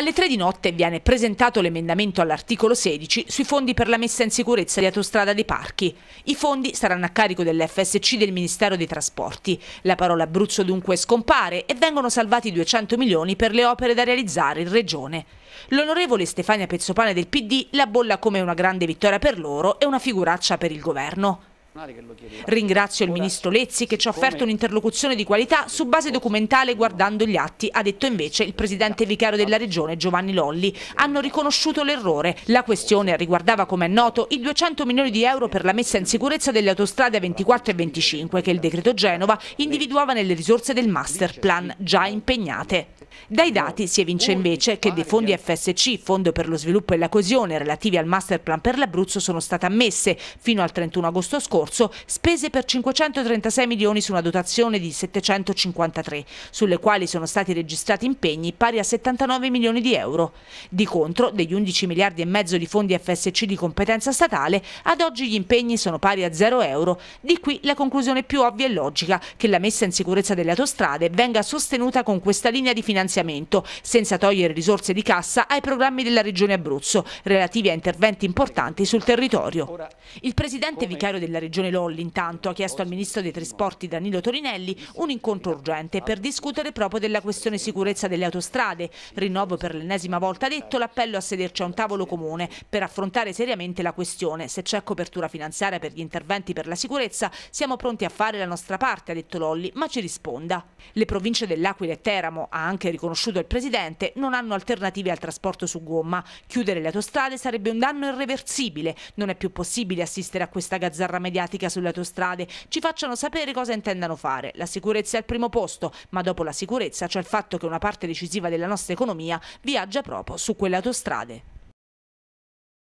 Alle 3 di notte viene presentato l'emendamento all'articolo 16 sui fondi per la messa in sicurezza di autostrada dei parchi. I fondi saranno a carico dell'FSC del Ministero dei Trasporti. La parola Abruzzo dunque scompare e vengono salvati 200 milioni per le opere da realizzare in regione. L'onorevole Stefania Pezzopane del PD la bolla come una grande vittoria per loro e una figuraccia per il governo. Ringrazio il ministro Lezzi che ci ha offerto un'interlocuzione di qualità su base documentale guardando gli atti, ha detto invece il presidente vicario della regione Giovanni Lolli. Hanno riconosciuto l'errore. La questione riguardava, come è noto, i 200 milioni di euro per la messa in sicurezza delle autostrade 24 e 25 che il decreto Genova individuava nelle risorse del master plan già impegnate. Dai dati si evince invece che dei fondi FSC, Fondo per lo sviluppo e la coesione, relativi al master plan per l'Abruzzo sono state ammesse fino al 31 agosto scorso scorso spese per 536 milioni su una dotazione di 753, sulle quali sono stati registrati impegni pari a 79 milioni di euro. Di contro, degli 11 miliardi e mezzo di fondi FSC di competenza statale, ad oggi gli impegni sono pari a 0 euro. Di qui la conclusione più ovvia e logica che la messa in sicurezza delle autostrade venga sostenuta con questa linea di finanziamento, senza togliere risorse di cassa ai programmi della Regione Abruzzo, relativi a interventi importanti sul territorio. Il presidente vicario della Regione Regione Lolli intanto ha chiesto al Ministro dei Trasporti Danilo Torinelli un incontro urgente per discutere proprio della questione sicurezza delle autostrade. Rinnovo per l'ennesima volta detto l'appello a sederci a un tavolo comune per affrontare seriamente la questione. Se c'è copertura finanziaria per gli interventi per la sicurezza siamo pronti a fare la nostra parte, ha detto Lolli, ma ci risponda. Le province dell'Aquila e Teramo, ha anche riconosciuto il Presidente, non hanno alternative al trasporto su gomma. Chiudere le autostrade sarebbe un danno irreversibile. Non è più possibile assistere a questa gazzarra mediatica mediatica sulle autostrade, ci facciano sapere cosa intendano fare. La sicurezza è al primo posto, ma dopo la sicurezza c'è cioè il fatto che una parte decisiva della nostra economia viaggia proprio su quelle autostrade.